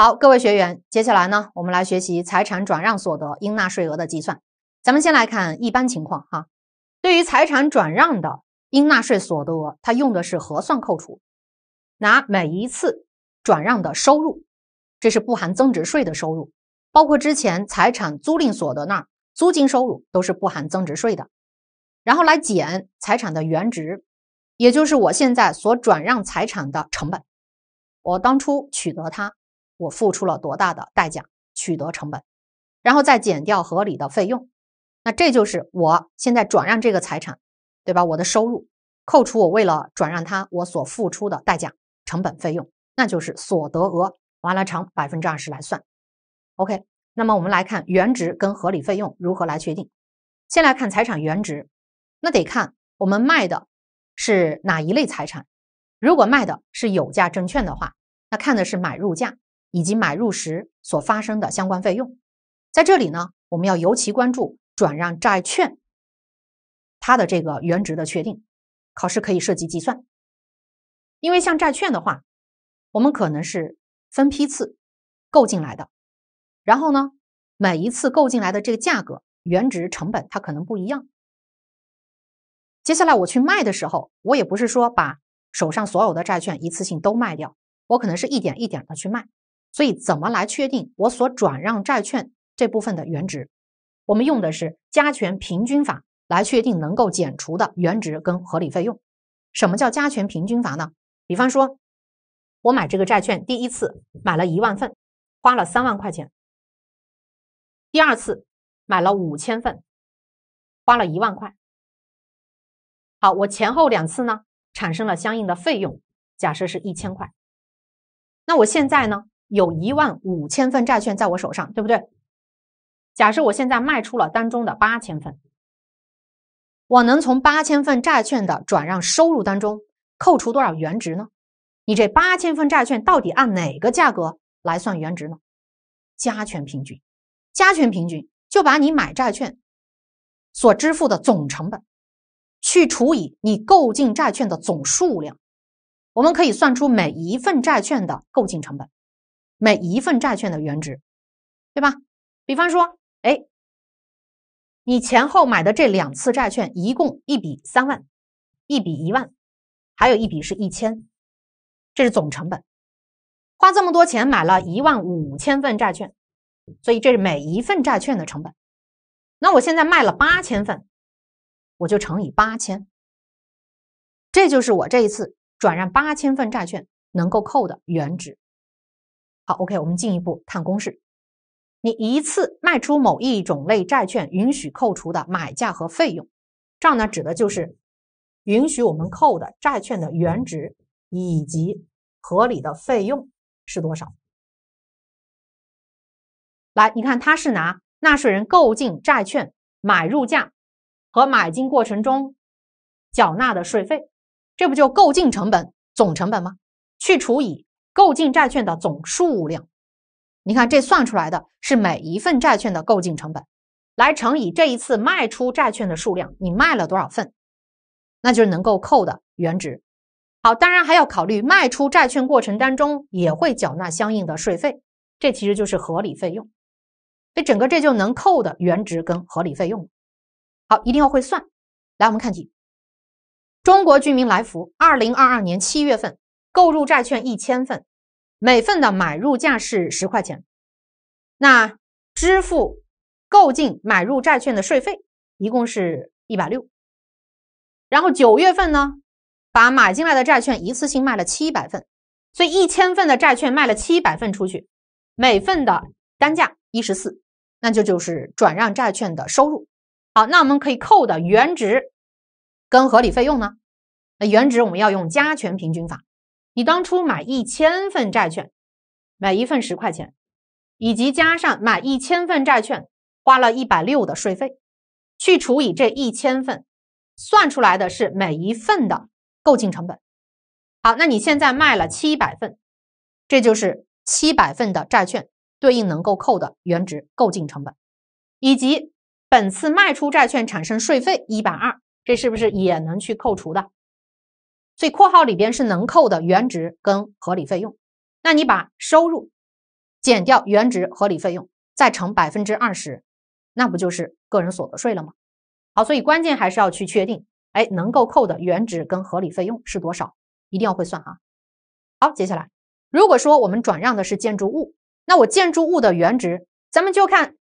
好，各位学员，接下来呢，我们来学习财产转让所得应纳税额的计算。咱们先来看一般情况哈。对于财产转让的应纳税所得额，它用的是核算扣除，拿每一次转让的收入，这是不含增值税的收入，包括之前财产租赁所得那儿租金收入都是不含增值税的，然后来减财产的原值，也就是我现在所转让财产的成本，我当初取得它。我付出了多大的代价取得成本，然后再减掉合理的费用，那这就是我现在转让这个财产，对吧？我的收入扣除我为了转让它我所付出的代价、成本、费用，那就是所得额，完了乘百分之二十来算。OK，那么我们来看原值跟合理费用如何来确定。先来看财产原值，那得看我们卖的是哪一类财产。如果卖的是有价证券的话，那看的是买入价。以及买入时所发生的相关费用，在这里呢，我们要尤其关注转让债券它的这个原值的确定。考试可以涉及计算，因为像债券的话，我们可能是分批次购进来的，然后呢，每一次购进来的这个价格原值成本它可能不一样。接下来我去卖的时候，我也不是说把手上所有的债券一次性都卖掉，我可能是一点一点的去卖。所以，怎么来确定我所转让债券这部分的原值？我们用的是加权平均法来确定能够减除的原值跟合理费用。什么叫加权平均法呢？比方说，我买这个债券，第一次买了一万份，花了三万块钱；第二次买了五千份，花了一万块。好，我前后两次呢产生了相应的费用，假设是一千块。那我现在呢？有一万五千份债券在我手上，对不对？假设我现在卖出了当中的八千份，我能从八千份债券的转让收入当中扣除多少原值呢？你这八千份债券到底按哪个价格来算原值呢？加权平均，加权平均就把你买债券所支付的总成本去除以你购进债券的总数量，我们可以算出每一份债券的购进成本。每一份债券的原值，对吧？比方说，哎，你前后买的这两次债券，一共一笔三万，一笔一万，还有一笔是一千，这是总成本。花这么多钱买了一万五千份债券，所以这是每一份债券的成本。那我现在卖了八千份，我就乘以八千，这就是我这一次转让八千份债券能够扣的原值。好，OK，我们进一步看公式。你一次卖出某一种类债券允许扣除的买价和费用，这呢指的就是允许我们扣的债券的原值以及合理的费用是多少。来，你看，它是拿纳税人购进债券买入价和买进过程中缴纳的税费，这不就购进成本总成本吗？去除以。购进债券的总数量，你看这算出来的是每一份债券的购进成本，来乘以这一次卖出债券的数量，你卖了多少份，那就是能够扣的原值。好，当然还要考虑卖出债券过程当中也会缴纳相应的税费，这其实就是合理费用。所以整个这就能扣的原值跟合理费用。好，一定要会算。来，我们看题：中国居民来福，二零二二年七月份。购入债券一千份，每份的买入价是十块钱，那支付购进买入债券的税费一共是一百六，然后九月份呢，把买进来的债券一次性卖了七百份，所以一千份的债券卖了七百份出去，每份的单价一十四，那就就是转让债券的收入。好，那我们可以扣的原值跟合理费用呢？那原值我们要用加权平均法。你当初买一千份债券，买一份十块钱，以及加上买一千份债券花了一百六的税费，去除以这一千份，算出来的是每一份的购进成本。好，那你现在卖了七百份，这就是七百份的债券对应能够扣的原值购进成本，以及本次卖出债券产生税费一百二，这是不是也能去扣除的？所以括号里边是能扣的原值跟合理费用，那你把收入减掉原值、合理费用，再乘百分之二十，那不就是个人所得税了吗？好，所以关键还是要去确定，哎，能够扣的原值跟合理费用是多少，一定要会算啊。好，接下来如果说我们转让的是建筑物，那我建筑物的原值，咱们就看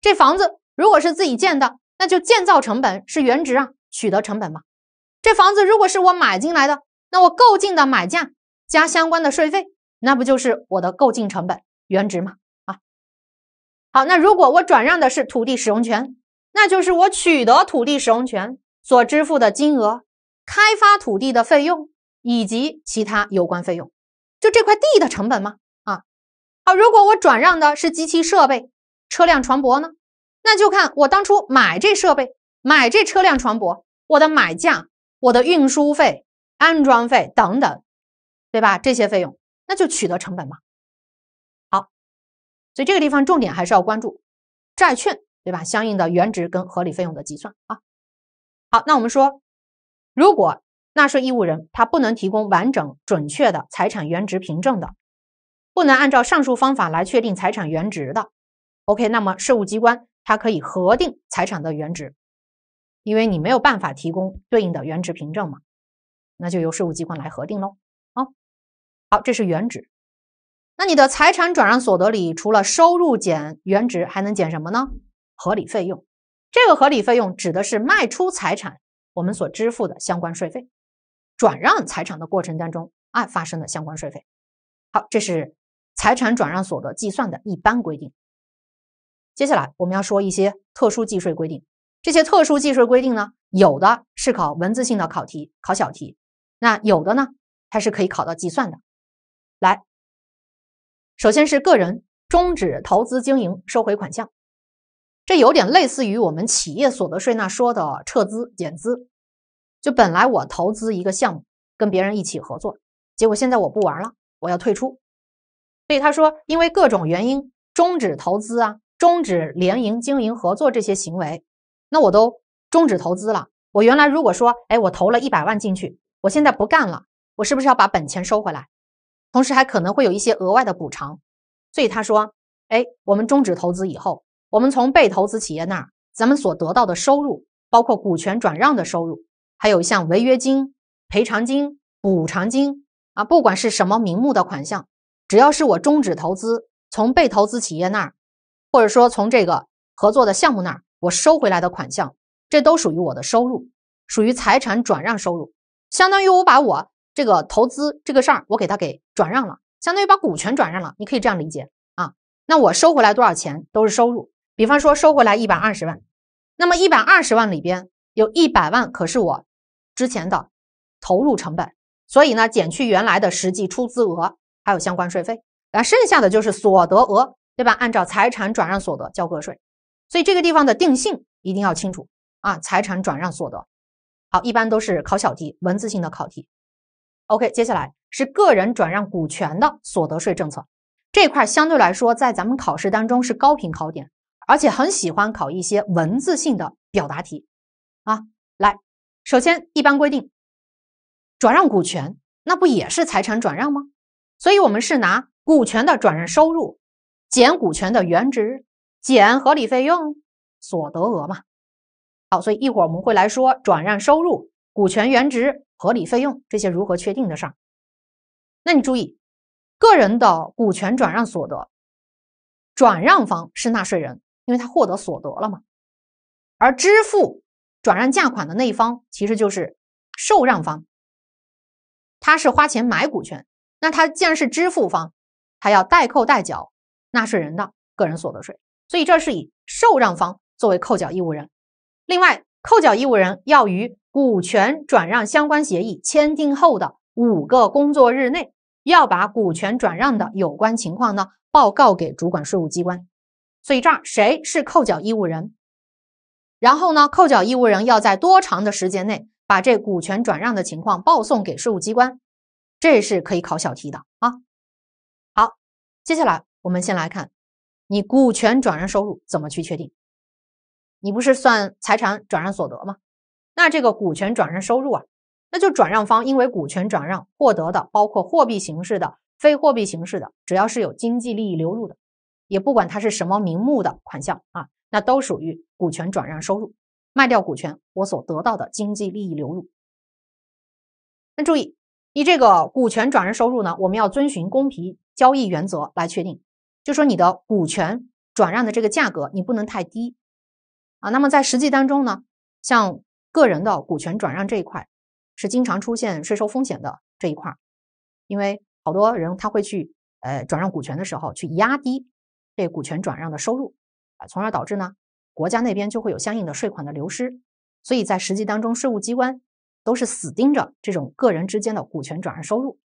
这房子，如果是自己建的，那就建造成本是原值啊，取得成本嘛。这房子如果是我买进来的，那我购进的买价加相关的税费，那不就是我的购进成本原值吗？啊，好，那如果我转让的是土地使用权，那就是我取得土地使用权所支付的金额、开发土地的费用以及其他有关费用，就这块地的成本吗？啊，好，如果我转让的是机器设备、车辆、船舶呢，那就看我当初买这设备、买这车辆、船舶，我的买价。我的运输费、安装费等等，对吧？这些费用，那就取得成本嘛。好，所以这个地方重点还是要关注债券，对吧？相应的原值跟合理费用的计算啊。好，那我们说，如果纳税义务人他不能提供完整准确的财产原值凭证的，不能按照上述方法来确定财产原值的，OK，那么税务机关它可以核定财产的原值。因为你没有办法提供对应的原值凭证嘛，那就由税务机关来核定喽。啊，好，这是原值。那你的财产转让所得里，除了收入减原值，还能减什么呢？合理费用。这个合理费用指的是卖出财产我们所支付的相关税费，转让财产的过程当中啊发生的相关税费。好，这是财产转让所得计算的一般规定。接下来我们要说一些特殊计税规定。这些特殊计税规定呢，有的是考文字性的考题，考小题；那有的呢，它是可以考到计算的。来，首先是个人终止投资经营收回款项，这有点类似于我们企业所得税那说的撤资减资。就本来我投资一个项目，跟别人一起合作，结果现在我不玩了，我要退出。所以他说，因为各种原因终止投资啊，终止联营经营合作这些行为。那我都终止投资了。我原来如果说，哎，我投了一百万进去，我现在不干了，我是不是要把本钱收回来？同时还可能会有一些额外的补偿。所以他说，哎，我们终止投资以后，我们从被投资企业那儿，咱们所得到的收入，包括股权转让的收入，还有像违约金、赔偿金、补偿金啊，不管是什么名目的款项，只要是我终止投资，从被投资企业那儿，或者说从这个合作的项目那儿。我收回来的款项，这都属于我的收入，属于财产转让收入，相当于我把我这个投资这个事儿，我给他给转让了，相当于把股权转让了，你可以这样理解啊。那我收回来多少钱都是收入，比方说收回来一百二十万，那么一百二十万里边有一百万可是我之前的投入成本，所以呢减去原来的实际出资额还有相关税费，那剩下的就是所得额，对吧？按照财产转让所得交个税。所以这个地方的定性一定要清楚啊！财产转让所得，好，一般都是考小题，文字性的考题。OK，接下来是个人转让股权的所得税政策这块，相对来说在咱们考试当中是高频考点，而且很喜欢考一些文字性的表达题啊。来，首先一般规定，转让股权那不也是财产转让吗？所以我们是拿股权的转让收入减股权的原值。减合理费用，所得额嘛。好，所以一会儿我们会来说转让收入、股权原值、合理费用这些如何确定的事儿。那你注意，个人的股权转让所得，转让方是纳税人，因为他获得所得了嘛。而支付转让价款的那一方，其实就是受让方，他是花钱买股权，那他既然是支付方，他要代扣代缴纳税人的个人所得税。所以这是以受让方作为扣缴义务人，另外，扣缴义务人要与股权转让相关协议签订后的五个工作日内，要把股权转让的有关情况呢报告给主管税务机关。所以这儿谁是扣缴义务人？然后呢，扣缴义务人要在多长的时间内把这股权转让的情况报送给税务机关？这是可以考小题的啊。好，接下来我们先来看。你股权转让收入怎么去确定？你不是算财产转让所得吗？那这个股权转让收入啊，那就转让方因为股权转让获得的，包括货币形式的、非货币形式的，只要是有经济利益流入的，也不管它是什么名目的款项啊，那都属于股权转让收入。卖掉股权，我所得到的经济利益流入。那注意，你这个股权转让收入呢，我们要遵循公平交易原则来确定。就说你的股权转让的这个价格，你不能太低，啊，那么在实际当中呢，像个人的股权转让这一块，是经常出现税收风险的这一块，因为好多人他会去呃转让股权的时候去压低这股权转让的收入，啊，从而导致呢国家那边就会有相应的税款的流失，所以在实际当中税务机关都是死盯着这种个人之间的股权转让收入，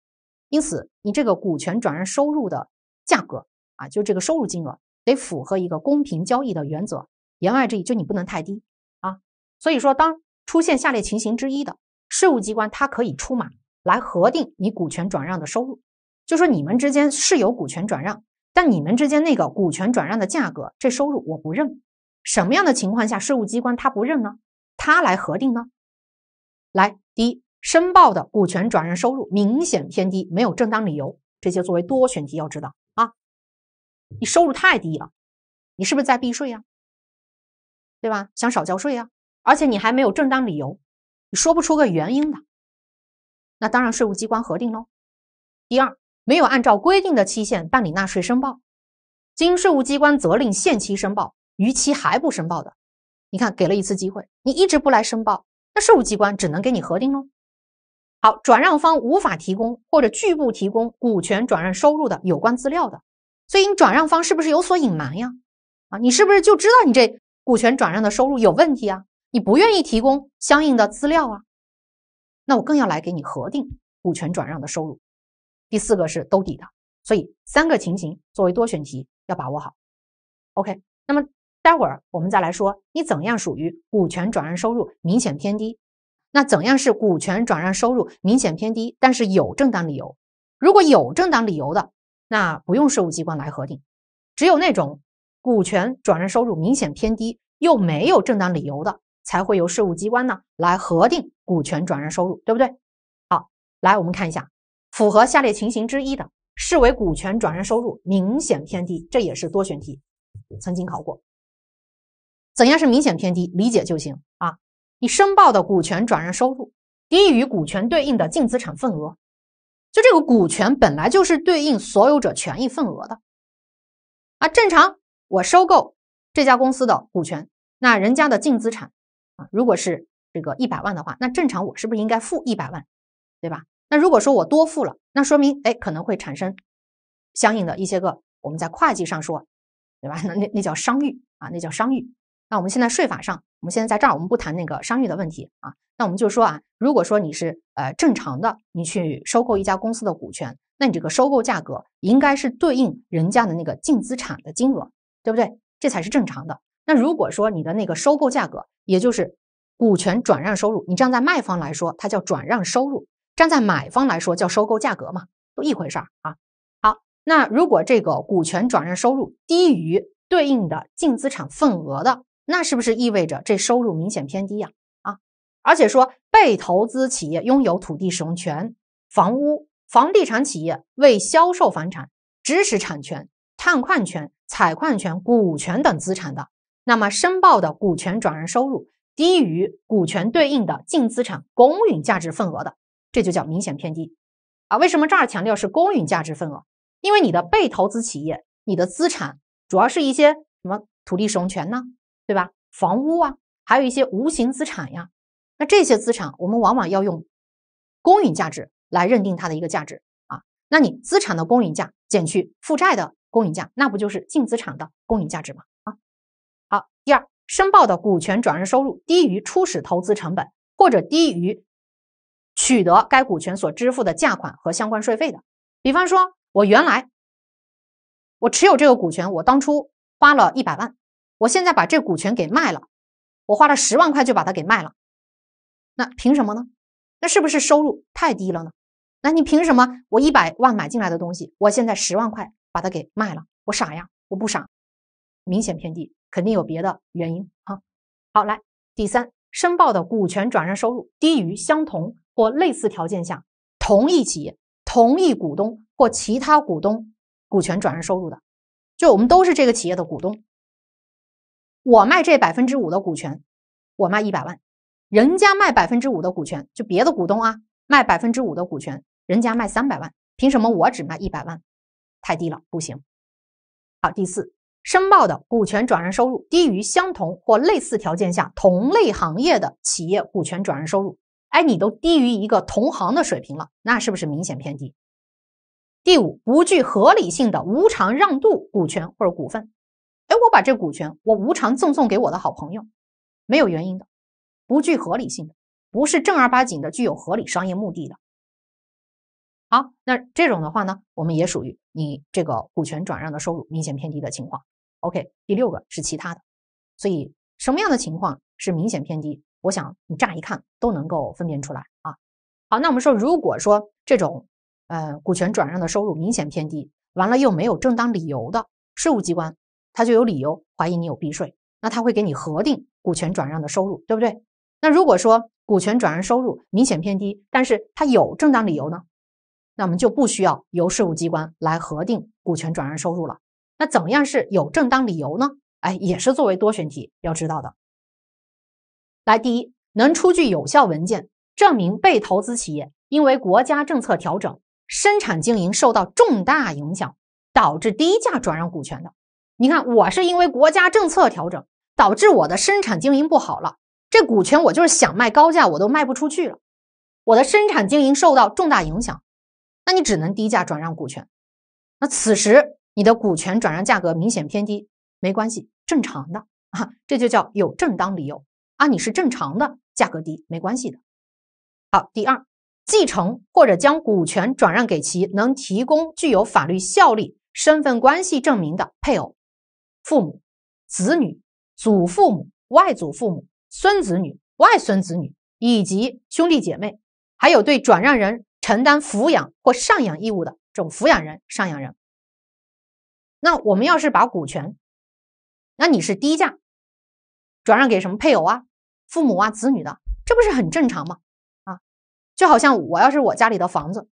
因此你这个股权转让收入的价格。就这个收入金额得符合一个公平交易的原则。言外之意，就你不能太低啊。所以说，当出现下列情形之一的，税务机关它可以出马来核定你股权转让的收入。就说你们之间是有股权转让，但你们之间那个股权转让的价格，这收入我不认。什么样的情况下税务机关他不认呢？他来核定呢？来，第一，申报的股权转让收入明显偏低，没有正当理由，这些作为多选题要知道。你收入太低了，你是不是在避税呀？对吧？想少交税呀？而且你还没有正当理由，你说不出个原因的，那当然税务机关核定喽。第二，没有按照规定的期限办理纳税申报，经税务机关责令限期申报，逾期还不申报的，你看给了一次机会，你一直不来申报，那税务机关只能给你核定喽。好，转让方无法提供或者拒不提供股权转让收入的有关资料的。所以你转让方是不是有所隐瞒呀？啊，你是不是就知道你这股权转让的收入有问题啊？你不愿意提供相应的资料啊？那我更要来给你核定股权转让的收入。第四个是兜底的，所以三个情形作为多选题要把握好。OK，那么待会儿我们再来说，你怎样属于股权转让收入明显偏低？那怎样是股权转让收入明显偏低，但是有正当理由？如果有正当理由的。那不用税务机关来核定，只有那种股权转让收入明显偏低又没有正当理由的，才会由税务机关呢来核定股权转让收入，对不对？好，来我们看一下，符合下列情形之一的，视为股权转让收入明显偏低，这也是多选题，曾经考过。怎样是明显偏低？理解就行啊。你申报的股权转让收入低于股权对应的净资产份额。就这个股权本来就是对应所有者权益份额的，啊，正常我收购这家公司的股权，那人家的净资产啊，如果是这个一百万的话，那正常我是不是应该付一百万，对吧？那如果说我多付了，那说明哎可能会产生相应的一些个我们在会计上说，对吧？那那那叫商誉啊，那叫商誉。那我们现在税法上，我们现在在这儿我们不谈那个商誉的问题啊。那我们就说啊，如果说你是呃正常的，你去收购一家公司的股权，那你这个收购价格应该是对应人家的那个净资产的金额，对不对？这才是正常的。那如果说你的那个收购价格，也就是股权转让收入，你站在卖方来说它叫转让收入，站在买方来说叫收购价格嘛，都一回事儿啊。好，那如果这个股权转让收入低于对应的净资产份额的。那是不是意味着这收入明显偏低呀？啊，而且说被投资企业拥有土地使用权、房屋、房地产企业未销售房产、知识产权、探矿权、采矿权、股权等资产的，那么申报的股权转让收入低于股权对应的净资产公允价值份额的，这就叫明显偏低啊？为什么这儿强调是公允价值份额？因为你的被投资企业，你的资产主要是一些什么土地使用权呢？对吧？房屋啊，还有一些无形资产呀，那这些资产我们往往要用公允价值来认定它的一个价值啊。那你资产的公允价减去负债的公允价，那不就是净资产的公允价值吗？啊，好。第二，申报的股权转让收入低于初始投资成本，或者低于取得该股权所支付的价款和相关税费的。比方说，我原来我持有这个股权，我当初花了一百万。我现在把这股权给卖了，我花了十万块就把它给卖了，那凭什么呢？那是不是收入太低了呢？那你凭什么？我一百万买进来的东西，我现在十万块把它给卖了，我傻呀？我不傻，明显偏低，肯定有别的原因啊。好，来第三，申报的股权转让收入低于相同或类似条件下同一企业同一股东或其他股东股权转让收入的，就我们都是这个企业的股东。我卖这百分之五的股权，我卖一百万，人家卖百分之五的股权，就别的股东啊卖百分之五的股权，人家卖三百万，凭什么我只卖一百万？太低了，不行。好，第四，申报的股权转让收入低于相同或类似条件下同类行业的企业股权转让收入，哎，你都低于一个同行的水平了，那是不是明显偏低？第五，不具合理性的无偿让渡股权或者股份。哎，我把这股权我无偿赠送给我的好朋友，没有原因的，不具合理性的，不是正儿八经的具有合理商业目的的。好，那这种的话呢，我们也属于你这个股权转让的收入明显偏低的情况。OK，第六个是其他的。所以什么样的情况是明显偏低？我想你乍一看都能够分辨出来啊。好，那我们说，如果说这种呃股权转让的收入明显偏低，完了又没有正当理由的，税务机关。他就有理由怀疑你有避税，那他会给你核定股权转让的收入，对不对？那如果说股权转让收入明显偏低，但是他有正当理由呢，那我们就不需要由税务机关来核定股权转让收入了。那怎么样是有正当理由呢？哎，也是作为多选题要知道的。来，第一，能出具有效文件证明被投资企业因为国家政策调整，生产经营受到重大影响，导致低价转让股权的。你看，我是因为国家政策调整导致我的生产经营不好了，这股权我就是想卖高价我都卖不出去了，我的生产经营受到重大影响，那你只能低价转让股权。那此时你的股权转让价格明显偏低，没关系，正常的啊，这就叫有正当理由啊，你是正常的，价格低没关系的。好，第二，继承或者将股权转让给其能提供具有法律效力身份关系证明的配偶。父母、子女、祖父母、外祖父母、孙子女、外孙子女，以及兄弟姐妹，还有对转让人承担抚养或赡养义务的这种抚养人、赡养人。那我们要是把股权，那你是低价转让给什么配偶啊、父母啊、子女的，这不是很正常吗？啊，就好像我要是我家里的房子，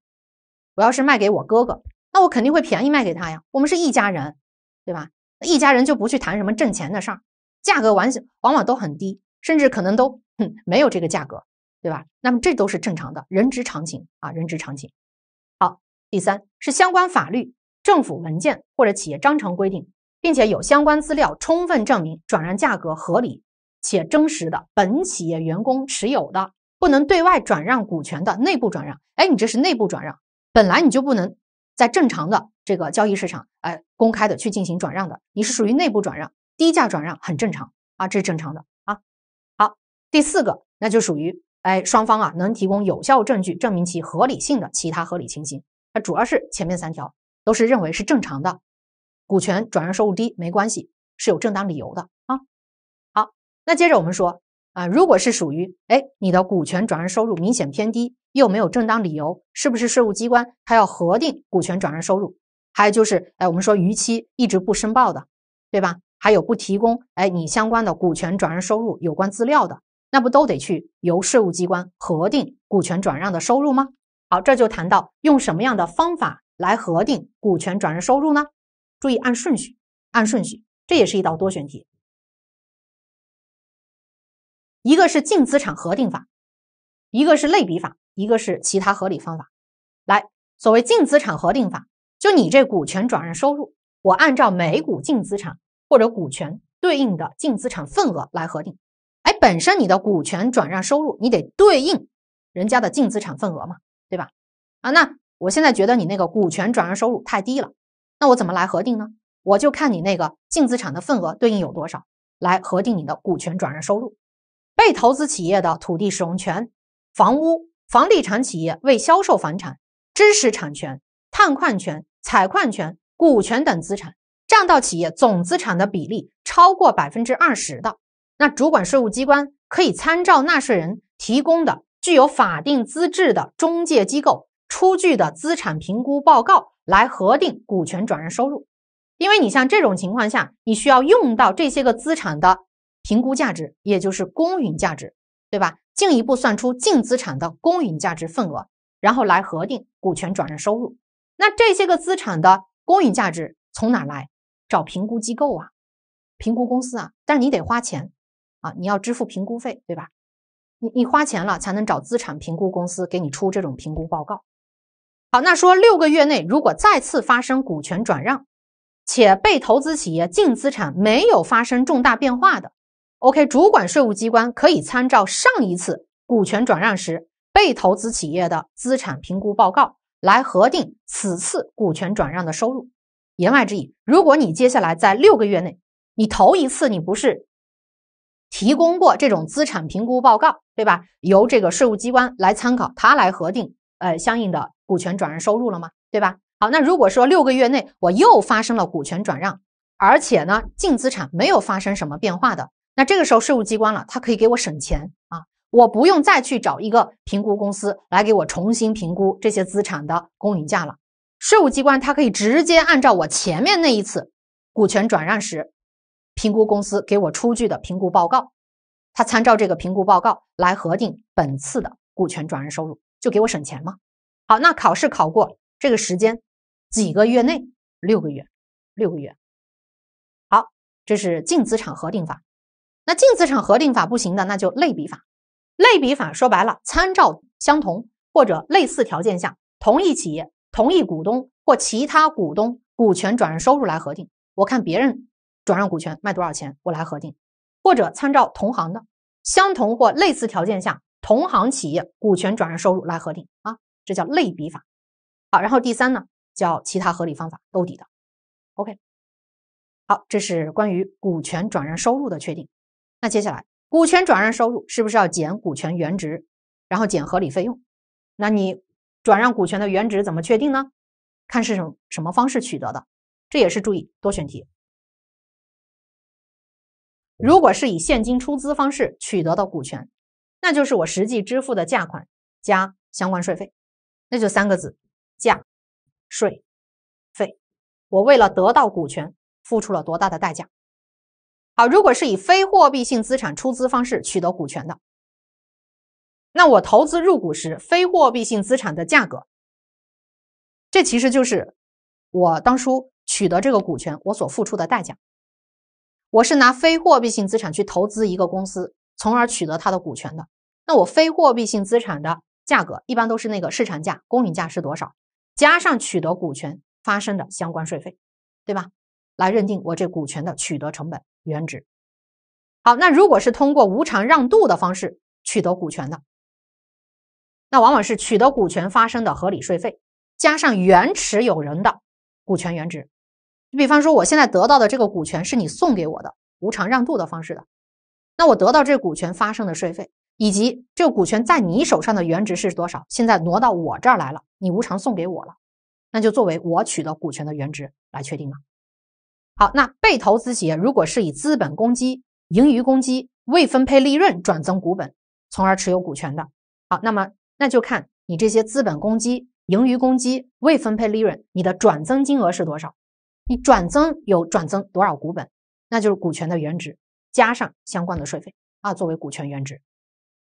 我要是卖给我哥哥，那我肯定会便宜卖给他呀，我们是一家人，对吧？一家人就不去谈什么挣钱的事儿，价格完往往都很低，甚至可能都哼没有这个价格，对吧？那么这都是正常的，人之常情啊，人之常情。好，第三是相关法律、政府文件或者企业章程规定，并且有相关资料充分证明转让价格合理且真实的本企业员工持有的、不能对外转让股权的内部转让。哎，你这是内部转让，本来你就不能在正常的。这个交易市场，哎，公开的去进行转让的，你是属于内部转让、低价转让，很正常啊，这是正常的啊。好，第四个，那就属于哎双方啊能提供有效证据证明其合理性的其他合理情形，那主要是前面三条都是认为是正常的，股权转让收入低没关系，是有正当理由的啊。好，那接着我们说啊，如果是属于哎你的股权转让收入明显偏低，又没有正当理由，是不是税务机关他要核定股权转让收入？还有就是，哎，我们说逾期一直不申报的，对吧？还有不提供哎你相关的股权转让收入有关资料的，那不都得去由税务机关核定股权转让的收入吗？好，这就谈到用什么样的方法来核定股权转让收入呢？注意按顺序，按顺序，这也是一道多选题。一个是净资产核定法，一个是类比法，一个是其他合理方法。来，所谓净资产核定法。就你这股权转让收入，我按照每股净资产或者股权对应的净资产份额来核定。哎，本身你的股权转让收入，你得对应人家的净资产份额嘛，对吧？啊，那我现在觉得你那个股权转让收入太低了，那我怎么来核定呢？我就看你那个净资产的份额对应有多少，来核定你的股权转让收入。被投资企业的土地使用权、房屋、房地产企业未销售房产、知识产权、探矿权。采矿权、股权等资产占到企业总资产的比例超过百分之二十的，那主管税务机关可以参照纳税人提供的具有法定资质的中介机构出具的资产评估报告来核定股权转让收入。因为你像这种情况下，你需要用到这些个资产的评估价值，也就是公允价值，对吧？进一步算出净资产的公允价值份额，然后来核定股权转让收入。那这些个资产的公允价值从哪来？找评估机构啊，评估公司啊，但是你得花钱啊，你要支付评估费，对吧？你你花钱了才能找资产评估公司给你出这种评估报告。好，那说六个月内如果再次发生股权转让，且被投资企业净资产没有发生重大变化的，OK，主管税务机关可以参照上一次股权转让时被投资企业的资产评估报告。来核定此次股权转让的收入，言外之意，如果你接下来在六个月内，你头一次你不是提供过这种资产评估报告，对吧？由这个税务机关来参考，他来核定呃相应的股权转让收入了吗？对吧？好，那如果说六个月内我又发生了股权转让，而且呢净资产没有发生什么变化的，那这个时候税务机关了，他可以给我省钱啊。我不用再去找一个评估公司来给我重新评估这些资产的公允价了，税务机关它可以直接按照我前面那一次股权转让时评估公司给我出具的评估报告，它参照这个评估报告来核定本次的股权转让收入，就给我省钱嘛。好，那考试考过这个时间几个月内，六个月，六个月。好，这是净资产核定法。那净资产核定法不行的，那就类比法。类比法说白了，参照相同或者类似条件下同一企业同一股东或其他股东股权转让收入来核定。我看别人转让股权卖多少钱，我来核定，或者参照同行的相同或类似条件下同行企业股权转让收入来核定啊，这叫类比法。好，然后第三呢，叫其他合理方法兜底的。OK，好，这是关于股权转让收入的确定。那接下来。股权转让收入是不是要减股权原值，然后减合理费用？那你转让股权的原值怎么确定呢？看是什么什么方式取得的，这也是注意多选题。如果是以现金出资方式取得的股权，那就是我实际支付的价款加相关税费，那就三个字：价、税、费。我为了得到股权付出了多大的代价？好，如果是以非货币性资产出资方式取得股权的，那我投资入股时非货币性资产的价格，这其实就是我当初取得这个股权我所付出的代价。我是拿非货币性资产去投资一个公司，从而取得它的股权的。那我非货币性资产的价格一般都是那个市场价、公允价是多少，加上取得股权发生的相关税费，对吧？来认定我这股权的取得成本。原值，好，那如果是通过无偿让渡的方式取得股权的，那往往是取得股权发生的合理税费加上原持有人的股权原值。比方说，我现在得到的这个股权是你送给我的无偿让渡的方式的，那我得到这股权发生的税费以及这股权在你手上的原值是多少？现在挪到我这儿来了，你无偿送给我了，那就作为我取得股权的原值来确定了。好，那被投资企业如果是以资本公积、盈余公积、未分配利润转增股本，从而持有股权的，好，那么那就看你这些资本公积、盈余公积、未分配利润，你的转增金额是多少？你转增有转增多少股本？那就是股权的原值加上相关的税费啊，作为股权原值。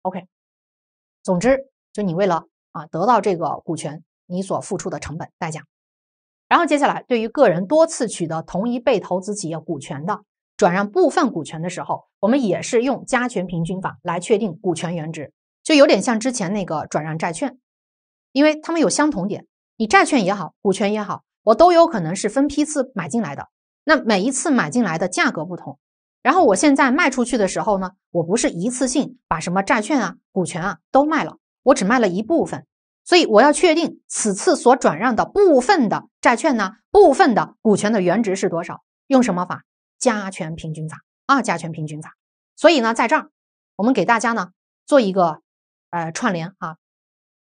OK，总之就你为了啊得到这个股权，你所付出的成本，代价。然后接下来，对于个人多次取得同一被投资企业股权的转让部分股权的时候，我们也是用加权平均法来确定股权原值，就有点像之前那个转让债券，因为他们有相同点，你债券也好，股权也好，我都有可能是分批次买进来的，那每一次买进来的价格不同，然后我现在卖出去的时候呢，我不是一次性把什么债券啊、股权啊都卖了，我只卖了一部分。所以我要确定此次所转让的部分的债券呢，部分的股权的原值是多少？用什么法？加权平均法啊，加权平均法。所以呢，在这儿我们给大家呢做一个呃串联啊，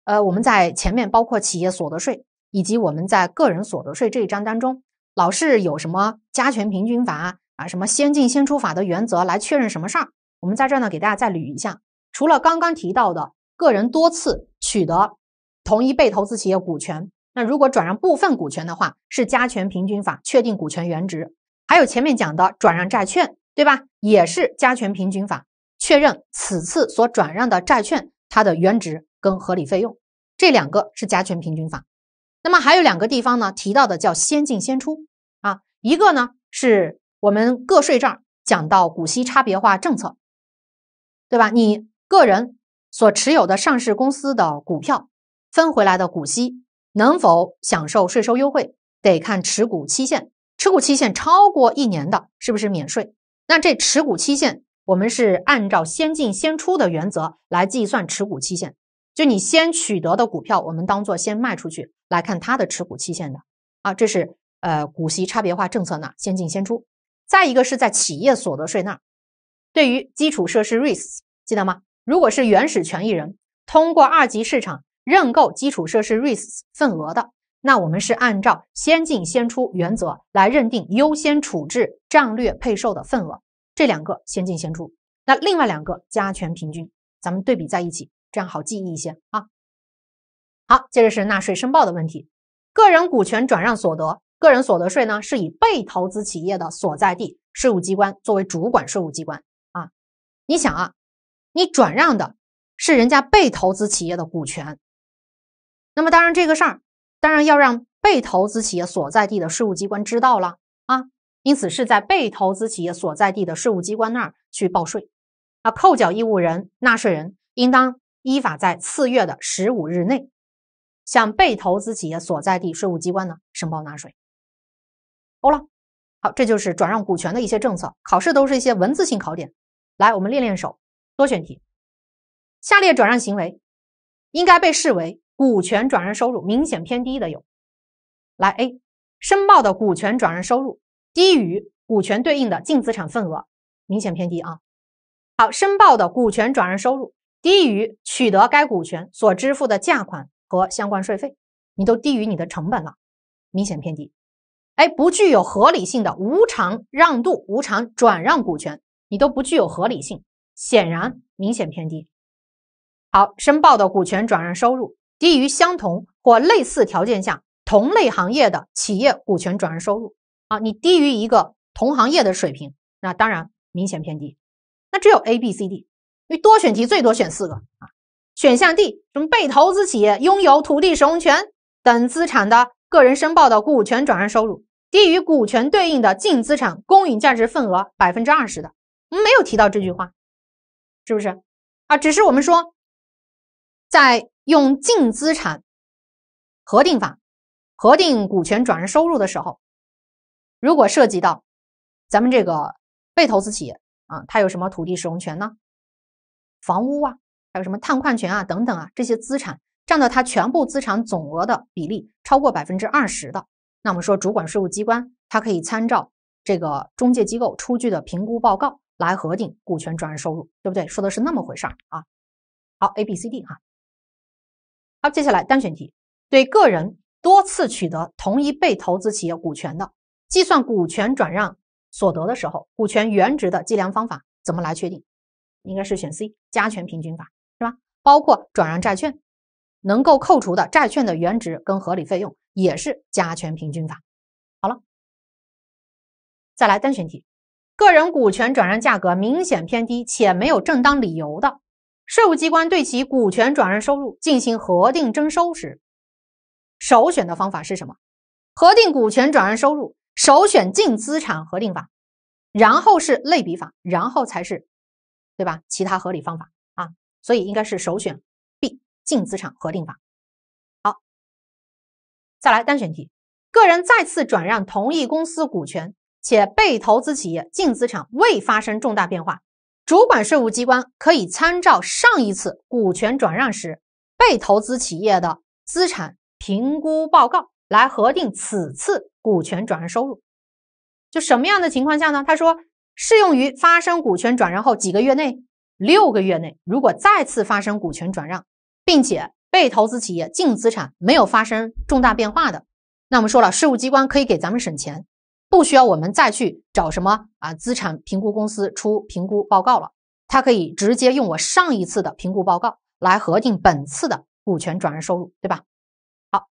呃，我们在前面包括企业所得税以及我们在个人所得税这一章当中，老是有什么加权平均法啊，什么先进先出法的原则来确认什么事儿？我们在这儿呢给大家再捋一下，除了刚刚提到的个人多次取得。同一被投资企业股权，那如果转让部分股权的话，是加权平均法确定股权原值。还有前面讲的转让债券，对吧？也是加权平均法确认此次所转让的债券它的原值跟合理费用，这两个是加权平均法。那么还有两个地方呢，提到的叫先进先出啊，一个呢是我们个税这儿讲到股息差别化政策，对吧？你个人所持有的上市公司的股票。分回来的股息能否享受税收优惠，得看持股期限。持股期限超过一年的，是不是免税？那这持股期限，我们是按照先进先出的原则来计算持股期限。就你先取得的股票，我们当做先卖出去来看它的持股期限的。啊，这是呃股息差别化政策那先进先出。再一个是在企业所得税那儿，对于基础设施 REITs，记得吗？如果是原始权益人通过二级市场。认购基础设施 REITs 份额的，那我们是按照先进先出原则来认定优先处置战略配售的份额，这两个先进先出。那另外两个加权平均，咱们对比在一起，这样好记忆一些啊。好，接着是纳税申报的问题。个人股权转让所得个人所得税呢，是以被投资企业的所在地税务机关作为主管税务机关啊。你想啊，你转让的是人家被投资企业的股权。那么当然，这个事儿当然要让被投资企业所在地的税务机关知道了啊，因此是在被投资企业所在地的税务机关那儿去报税。啊，扣缴义务人、纳税人应当依法在次月的十五日内，向被投资企业所在地税务机关呢申报纳税。欧了，好，这就是转让股权的一些政策，考试都是一些文字性考点。来，我们练练手，多选题，下列转让行为应该被视为。股权转让收入明显偏低的有，来 A，申报的股权转让收入低于股权对应的净资产份额，明显偏低啊。好，申报的股权转让收入低于取得该股权所支付的价款和相关税费，你都低于你的成本了，明显偏低。哎，不具有合理性的无偿让渡、无偿转让股权，你都不具有合理性，显然明显偏低。好，申报的股权转让收入。低于相同或类似条件下同类行业的企业股权转让收入啊，你低于一个同行业的水平，那当然明显偏低。那只有 A、B、C、D，因为多选题最多选四个啊。选项 D，什么被投资企业拥有土地使用权等资产的个人申报的股权转让收入低于股权对应的净资产公允价值份额百分之二十的，我们没有提到这句话，是不是？啊，只是我们说。在用净资产核定法核定股权转让收入的时候，如果涉及到咱们这个被投资企业啊，它有什么土地使用权呢？房屋啊，还有什么探矿权啊等等啊，这些资产占到它全部资产总额的比例超过百分之二十的，那我们说主管税务机关它可以参照这个中介机构出具的评估报告来核定股权转让收入，对不对？说的是那么回事儿啊。好，A、B、C、D 哈。好，接下来单选题，对个人多次取得同一被投资企业股权的，计算股权转让所得的时候，股权原值的计量方法怎么来确定？应该是选 C，加权平均法，是吧？包括转让债券能够扣除的债券的原值跟合理费用，也是加权平均法。好了，再来单选题，个人股权转让价格明显偏低且没有正当理由的。税务机关对其股权转让收入进行核定征收时，首选的方法是什么？核定股权转让收入首选净资产核定法，然后是类比法，然后才是对吧？其他合理方法啊，所以应该是首选 B 净资产核定法。好，再来单选题：个人再次转让同一公司股权，且被投资企业净资产未发生重大变化。主管税务机关可以参照上一次股权转让时被投资企业的资产评估报告来核定此次股权转让收入。就什么样的情况下呢？他说，适用于发生股权转让后几个月内，六个月内如果再次发生股权转让，并且被投资企业净资产没有发生重大变化的，那我们说了，税务机关可以给咱们省钱。不需要我们再去找什么啊资产评估公司出评估报告了，他可以直接用我上一次的评估报告来核定本次的股权转让收入，对吧？好，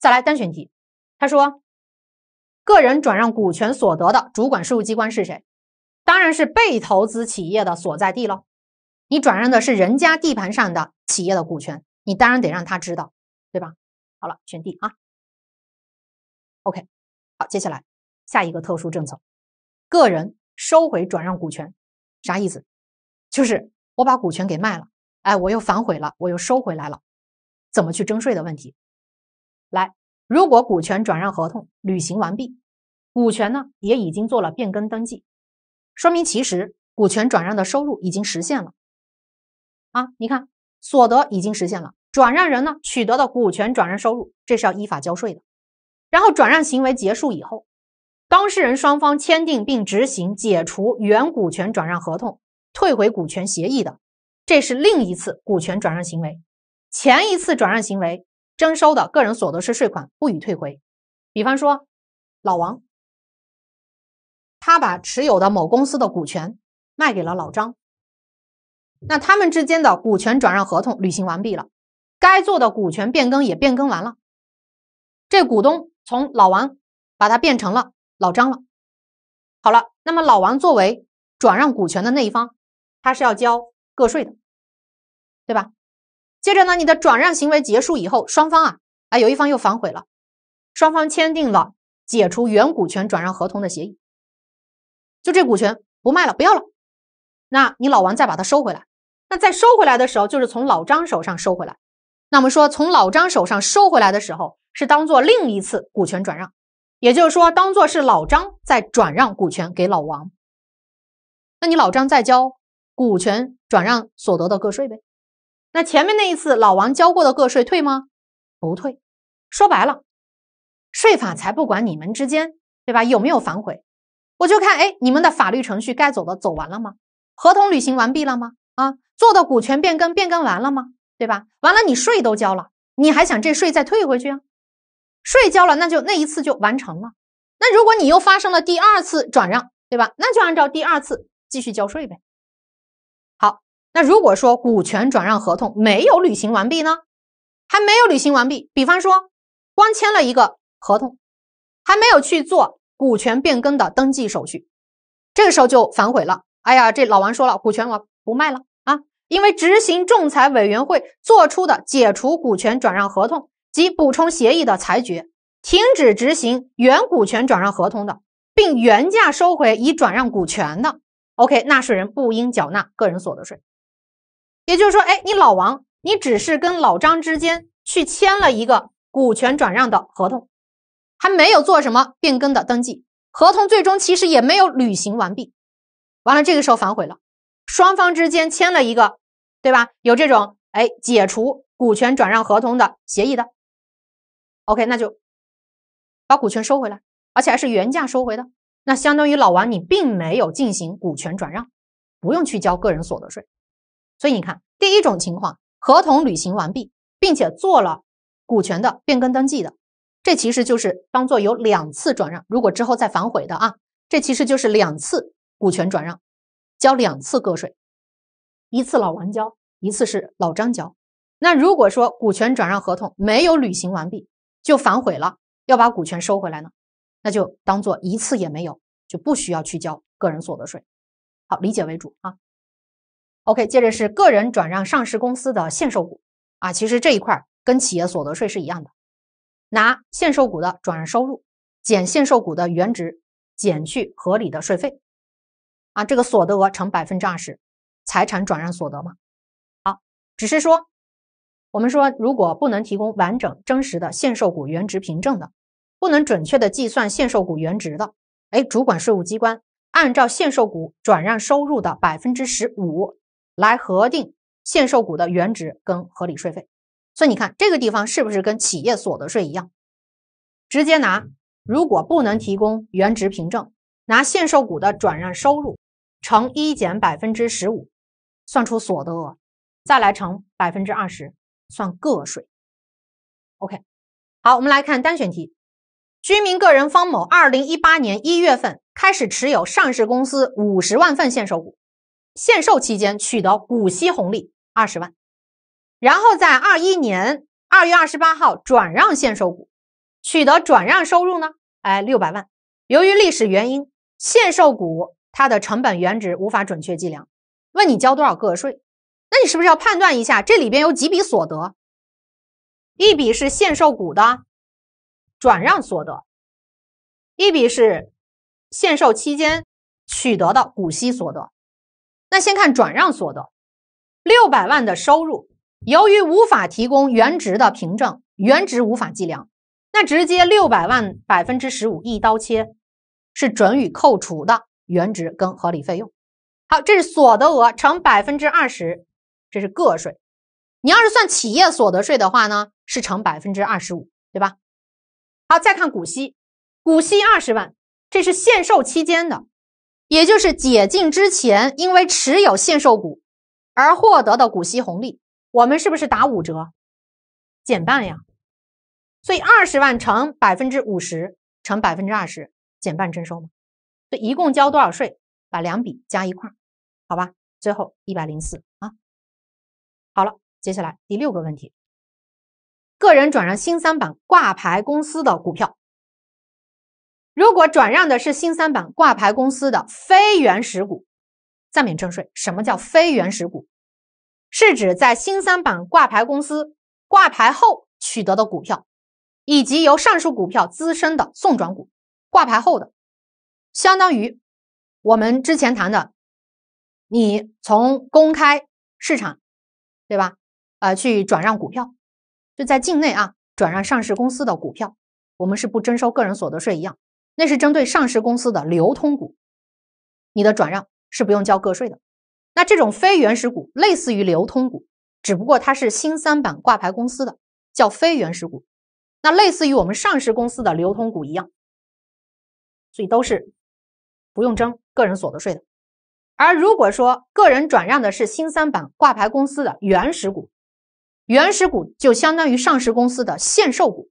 再来单选题，他说，个人转让股权所得的主管税务机关是谁？当然是被投资企业的所在地喽。你转让的是人家地盘上的企业的股权，你当然得让他知道，对吧？好了，选 D 啊。OK。接下来，下一个特殊政策，个人收回转让股权，啥意思？就是我把股权给卖了，哎，我又反悔了，我又收回来了，怎么去征税的问题？来，如果股权转让合同履行完毕，股权呢也已经做了变更登记，说明其实股权转让的收入已经实现了。啊，你看，所得已经实现了，转让人呢取得的股权转让收入，这是要依法交税的。然后转让行为结束以后，当事人双方签订并执行解除原股权转让合同、退回股权协议的，这是另一次股权转让行为。前一次转让行为征收的个人所得税税款不予退回。比方说，老王他把持有的某公司的股权卖给了老张，那他们之间的股权转让合同履行完毕了，该做的股权变更也变更完了，这股东。从老王把它变成了老张了。好了，那么老王作为转让股权的那一方，他是要交个税的，对吧？接着呢，你的转让行为结束以后，双方啊啊有一方又反悔了，双方签订了解除原股权转让合同的协议，就这股权不卖了，不要了。那你老王再把它收回来，那再收回来的时候，就是从老张手上收回来。那我们说从老张手上收回来的时候。是当做另一次股权转让，也就是说，当做是老张在转让股权给老王，那你老张再交股权转让所得的个税呗。那前面那一次老王交过的个税退吗？不退。说白了，税法才不管你们之间对吧有没有反悔，我就看哎你们的法律程序该走的走完了吗？合同履行完毕了吗？啊，做的股权变更变更完了吗？对吧？完了，你税都交了，你还想这税再退回去啊？税交了，那就那一次就完成了。那如果你又发生了第二次转让，对吧？那就按照第二次继续交税呗。好，那如果说股权转让合同没有履行完毕呢？还没有履行完毕，比方说光签了一个合同，还没有去做股权变更的登记手续，这个时候就反悔了。哎呀，这老王说了，股权我不卖了啊，因为执行仲裁委员会做出的解除股权转让合同。及补充协议的裁决，停止执行原股权转让合同的，并原价收回已转让股权的。OK，纳税人不应缴纳个人所得税。也就是说，哎，你老王，你只是跟老张之间去签了一个股权转让的合同，还没有做什么变更的登记，合同最终其实也没有履行完毕。完了，这个时候反悔了，双方之间签了一个，对吧？有这种哎，解除股权转让合同的协议的。OK，那就把股权收回来，而且还是原价收回的。那相当于老王你并没有进行股权转让，不用去交个人所得税。所以你看，第一种情况，合同履行完毕，并且做了股权的变更登记的，这其实就是当做有两次转让。如果之后再反悔的啊，这其实就是两次股权转让，交两次个税，一次老王交，一次是老张交。那如果说股权转让合同没有履行完毕，就反悔了，要把股权收回来呢，那就当做一次也没有，就不需要去交个人所得税。好，理解为主啊。OK，接着是个人转让上市公司的限售股啊，其实这一块跟企业所得税是一样的，拿限售股的转让收入减限售股的原值，减去合理的税费，啊，这个所得额乘百分之二十，财产转让所得嘛。好，只是说。我们说，如果不能提供完整真实的限售股原值凭证的，不能准确的计算限售股原值的，哎，主管税务机关按照限售股转让收入的百分之十五来核定限售股的原值跟合理税费。所以你看这个地方是不是跟企业所得税一样，直接拿如果不能提供原值凭证，拿限售股的转让收入乘一减百分之十五，算出所得额，再来乘百分之二十。算个税，OK，好，我们来看单选题。居民个人方某，二零一八年一月份开始持有上市公司五十万份限售股，限售期间取得股息红利二十万，然后在二一年二月二十八号转让限售股，取得转让收入呢，哎六百万。由于历史原因，限售股它的成本原值无法准确计量，问你交多少个税？那你是不是要判断一下这里边有几笔所得？一笔是限售股的转让所得，一笔是限售期间取得的股息所得。那先看转让所得，六百万的收入，由于无法提供原值的凭证，原值无法计量，那直接六百万百分之十五一刀切，是准予扣除的原值跟合理费用。好，这是所得额乘百分之二十。这是个税，你要是算企业所得税的话呢，是乘百分之二十五，对吧？好，再看股息，股息二十万，这是限售期间的，也就是解禁之前，因为持有限售股而获得的股息红利，我们是不是打五折，减半呀？所以二十万乘百分之五十乘百分之二十，减半征收吗？所以一共交多少税？把两笔加一块儿，好吧？最后一百零四。好了，接下来第六个问题：个人转让新三板挂牌公司的股票，如果转让的是新三板挂牌公司的非原始股，暂免征税。什么叫非原始股？是指在新三板挂牌公司挂牌后取得的股票，以及由上述股票滋生的送转股。挂牌后的，相当于我们之前谈的，你从公开市场。对吧？啊，去转让股票，就在境内啊，转让上市公司的股票，我们是不征收个人所得税一样。那是针对上市公司的流通股，你的转让是不用交个税的。那这种非原始股，类似于流通股，只不过它是新三板挂牌公司的，叫非原始股。那类似于我们上市公司的流通股一样，所以都是不用征个人所得税的。而如果说个人转让的是新三板挂牌公司的原始股，原始股就相当于上市公司的限售股。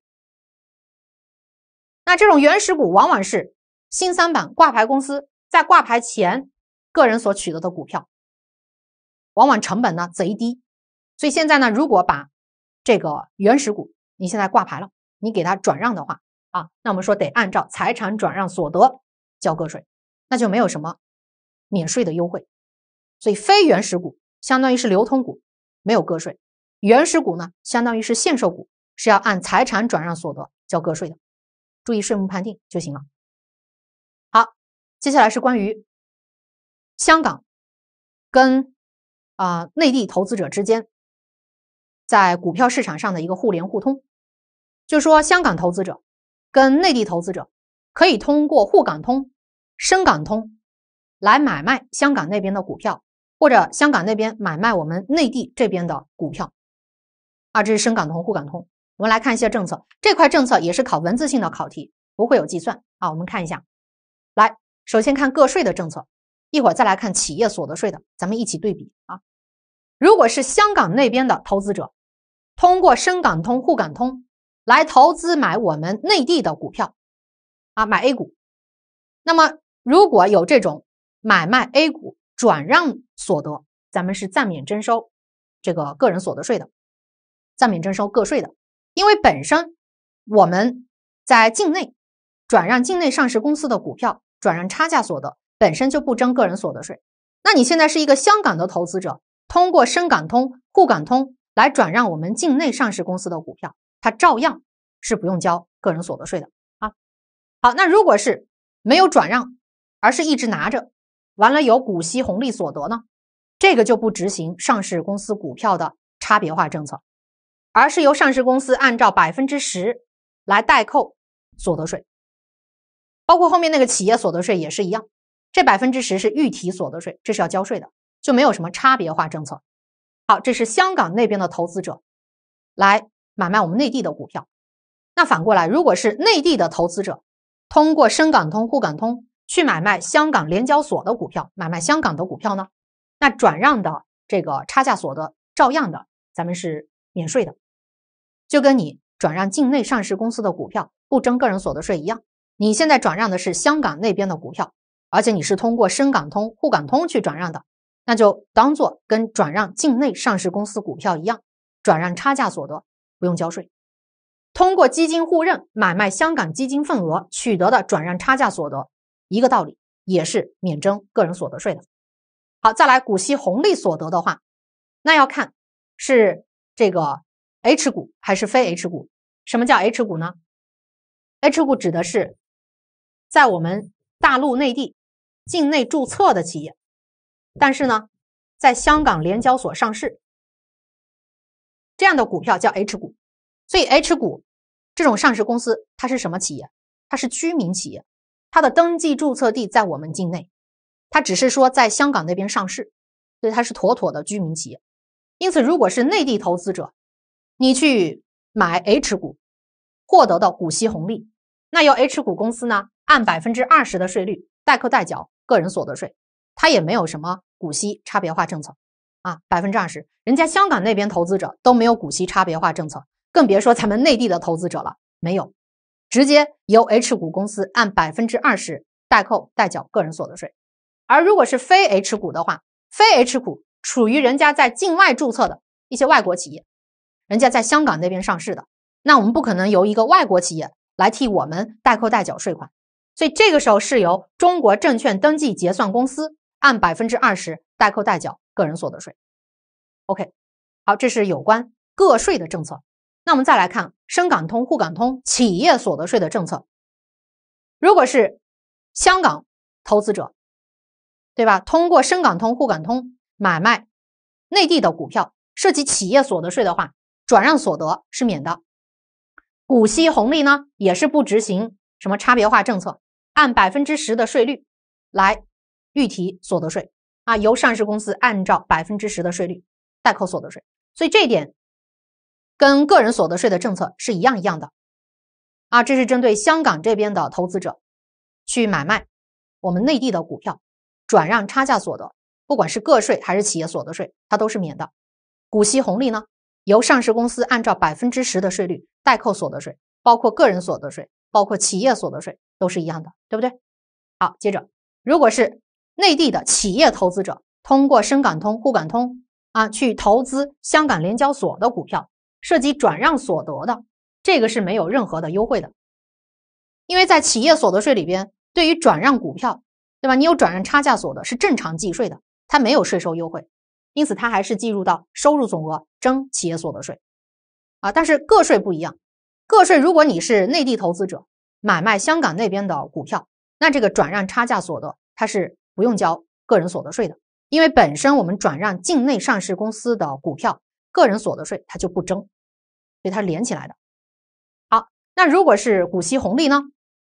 那这种原始股往往是新三板挂牌公司在挂牌前个人所取得的股票，往往成本呢贼低。所以现在呢，如果把这个原始股你现在挂牌了，你给它转让的话啊，那我们说得按照财产转让所得交个税，那就没有什么。免税的优惠，所以非原始股相当于是流通股，没有个税；原始股呢，相当于是限售股，是要按财产转让所得交个税的。注意税目判定就行了。好，接下来是关于香港跟啊内地投资者之间在股票市场上的一个互联互通，就说香港投资者跟内地投资者可以通过沪港通、深港通。来买卖香港那边的股票，或者香港那边买卖我们内地这边的股票，啊，这是深港通、沪港通。我们来看一些政策，这块政策也是考文字性的考题，不会有计算啊。我们看一下，来，首先看个税的政策，一会儿再来看企业所得税的，咱们一起对比啊。如果是香港那边的投资者，通过深港通、沪港通来投资买我们内地的股票，啊，买 A 股，那么如果有这种。买卖 A 股转让所得，咱们是暂免征收这个个人所得税的，暂免征收个税的。因为本身我们在境内转让境内上市公司的股票转让差价所得，本身就不征个人所得税。那你现在是一个香港的投资者，通过深港通、沪港通来转让我们境内上市公司的股票，它照样是不用交个人所得税的啊。好，那如果是没有转让，而是一直拿着。完了有股息红利所得呢，这个就不执行上市公司股票的差别化政策，而是由上市公司按照百分之十来代扣所得税。包括后面那个企业所得税也是一样，这百分之十是预提所得税，这是要交税的，就没有什么差别化政策。好，这是香港那边的投资者来买卖我们内地的股票。那反过来，如果是内地的投资者通过深港通、沪港通。去买卖香港联交所的股票，买卖香港的股票呢？那转让的这个差价所得，照样的咱们是免税的，就跟你转让境内上市公司的股票不征个人所得税一样。你现在转让的是香港那边的股票，而且你是通过深港通、沪港通去转让的，那就当做跟转让境内上市公司股票一样，转让差价所得不用交税。通过基金互认买卖香港基金份额取得的转让差价所得。一个道理，也是免征个人所得税的。好，再来股息红利所得的话，那要看是这个 H 股还是非 H 股。什么叫 H 股呢？H 股指的是在我们大陆内地境内注册的企业，但是呢，在香港联交所上市这样的股票叫 H 股。所以 H 股这种上市公司，它是什么企业？它是居民企业。它的登记注册地在我们境内，它只是说在香港那边上市，所以它是妥妥的居民企业。因此，如果是内地投资者，你去买 H 股，获得的股息红利，那由 H 股公司呢按百分之二十的税率代扣代缴个人所得税，它也没有什么股息差别化政策啊，百分之二十，人家香港那边投资者都没有股息差别化政策，更别说咱们内地的投资者了，没有。直接由 H 股公司按百分之二十代扣代缴个人所得税，而如果是非 H 股的话，非 H 股处于人家在境外注册的一些外国企业，人家在香港那边上市的，那我们不可能由一个外国企业来替我们代扣代缴税款，所以这个时候是由中国证券登记结算公司按百分之二十代扣代缴个人所得税。OK，好，这是有关个税的政策。那我们再来看深港通、沪港通企业所得税的政策。如果是香港投资者，对吧？通过深港通、沪港通买卖内地的股票，涉及企业所得税的话，转让所得是免的；股息红利呢，也是不执行什么差别化政策，按百分之十的税率来预提所得税啊，由上市公司按照百分之十的税率代扣所得税。所以这一点。跟个人所得税的政策是一样一样的，啊，这是针对香港这边的投资者，去买卖我们内地的股票，转让差价所得，不管是个税还是企业所得税，它都是免的。股息红利呢，由上市公司按照百分之十的税率代扣所得税，包括个人所得税，包括企业所得税，都是一样的，对不对？好，接着，如果是内地的企业投资者，通过深港通、沪港通啊，去投资香港联交所的股票。涉及转让所得的，这个是没有任何的优惠的，因为在企业所得税里边，对于转让股票，对吧？你有转让差价所得，是正常计税的，它没有税收优惠，因此它还是计入到收入总额征企业所得税。啊，但是个税不一样，个税如果你是内地投资者买卖香港那边的股票，那这个转让差价所得它是不用交个人所得税的，因为本身我们转让境内上市公司的股票。个人所得税它就不征，所以它连起来的。好，那如果是股息红利呢？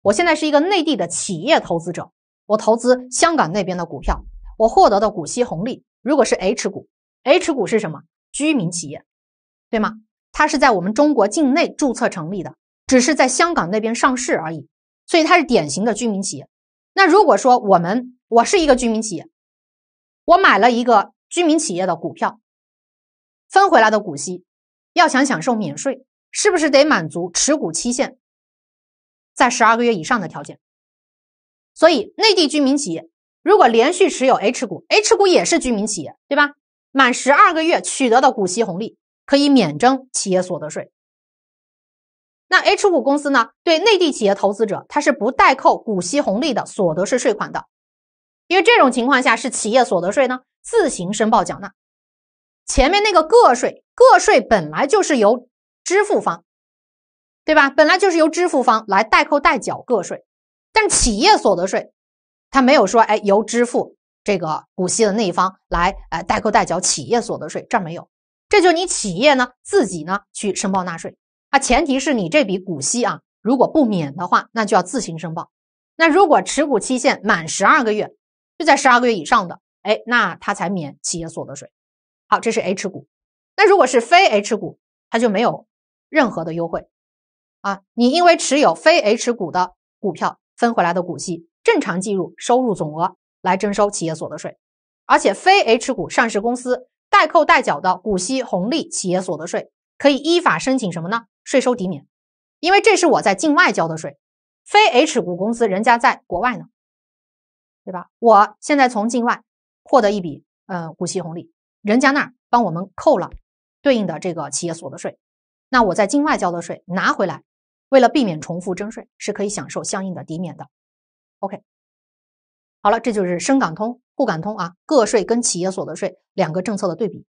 我现在是一个内地的企业投资者，我投资香港那边的股票，我获得的股息红利，如果是 H 股，H 股是什么？居民企业，对吗？它是在我们中国境内注册成立的，只是在香港那边上市而已，所以它是典型的居民企业。那如果说我们，我是一个居民企业，我买了一个居民企业的股票。分回来的股息，要想享受免税，是不是得满足持股期限在十二个月以上的条件？所以，内地居民企业如果连续持有 H 股，H 股也是居民企业，对吧？满十二个月取得的股息红利可以免征企业所得税。那 H 股公司呢？对内地企业投资者，它是不代扣股息红利的所得税税款的，因为这种情况下是企业所得税呢自行申报缴纳。前面那个个税，个税本来就是由支付方，对吧？本来就是由支付方来代扣代缴个税，但是企业所得税，他没有说，哎，由支付这个股息的那一方来，呃，代扣代缴企业所得税，这儿没有，这就你企业呢自己呢去申报纳税啊。前提是你这笔股息啊，如果不免的话，那就要自行申报。那如果持股期限满十二个月，就在十二个月以上的，哎，那他才免企业所得税。好，这是 H 股。那如果是非 H 股，它就没有任何的优惠啊！你因为持有非 H 股的股票分回来的股息，正常计入收入总额来征收企业所得税。而且，非 H 股上市公司代扣代缴的股息红利企业所得税，可以依法申请什么呢？税收抵免，因为这是我在境外交的税。非 H 股公司人家在国外呢，对吧？我现在从境外获得一笔嗯股息红利。人家那儿帮我们扣了对应的这个企业所得税，那我在境外交的税拿回来，为了避免重复征税，是可以享受相应的抵免的。OK，好了，这就是深港通、沪港通啊，个税跟企业所得税两个政策的对比。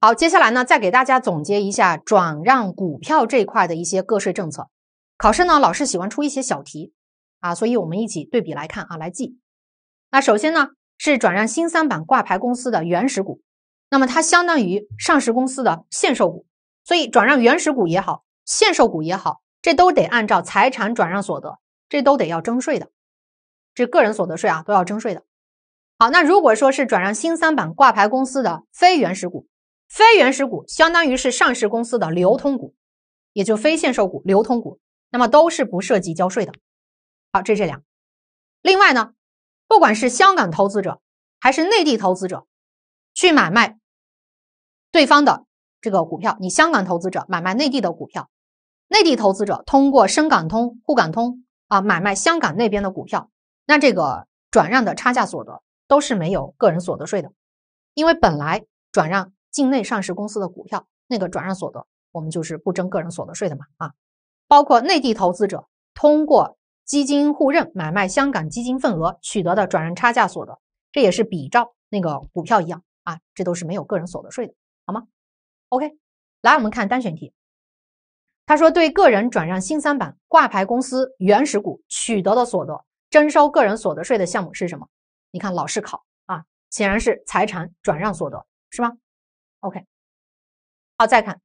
好，接下来呢，再给大家总结一下转让股票这一块的一些个税政策。考试呢，老师喜欢出一些小题啊，所以我们一起对比来看啊，来记。那首先呢，是转让新三板挂牌公司的原始股。那么它相当于上市公司的限售股，所以转让原始股也好，限售股也好，这都得按照财产转让所得，这都得要征税的，这个人所得税啊都要征税的。好，那如果说是转让新三板挂牌公司的非原始股，非原始股相当于是上市公司的流通股，也就非限售股、流通股，那么都是不涉及交税的。好，这是这两。另外呢，不管是香港投资者还是内地投资者。去买卖对方的这个股票，你香港投资者买卖内地的股票，内地投资者通过深港通、沪港通啊买卖香港那边的股票，那这个转让的差价所得都是没有个人所得税的，因为本来转让境内上市公司的股票那个转让所得，我们就是不征个人所得税的嘛啊，包括内地投资者通过基金互认买卖香港基金份额取得的转让差价所得，这也是比照那个股票一样。啊，这都是没有个人所得税的，好吗？OK，来我们看单选题。他说，对个人转让新三板挂牌公司原始股取得的所得，征收个人所得税的项目是什么？你看老师考啊，显然是财产转让所得，是吧？OK，好，再看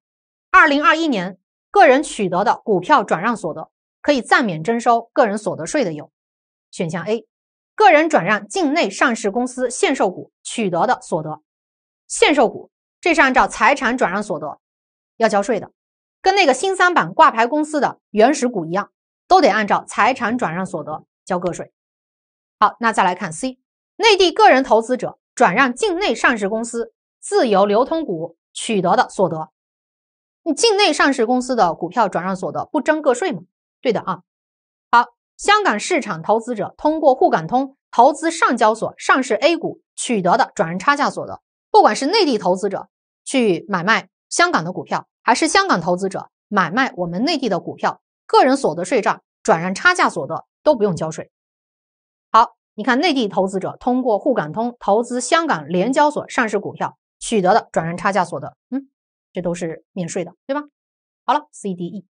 二零二一年个人取得的股票转让所得可以暂免征收个人所得税的有，选项 A，个人转让境内上市公司限售股取得的所得。限售股，这是按照财产转让所得要交税的，跟那个新三板挂牌公司的原始股一样，都得按照财产转让所得交个税。好，那再来看 C，内地个人投资者转让境内上市公司自由流通股取得的所得，你境内上市公司的股票转让所得不征个税吗？对的啊。好，香港市场投资者通过沪港通投资上交所上市 A 股取得的转让差价所得。不管是内地投资者去买卖香港的股票，还是香港投资者买卖我们内地的股票，个人所得税账转让差价所得都不用交税。好，你看内地投资者通过沪港通投资香港联交所上市股票取得的转让差价所得，嗯，这都是免税的，对吧？好了，C、D、E。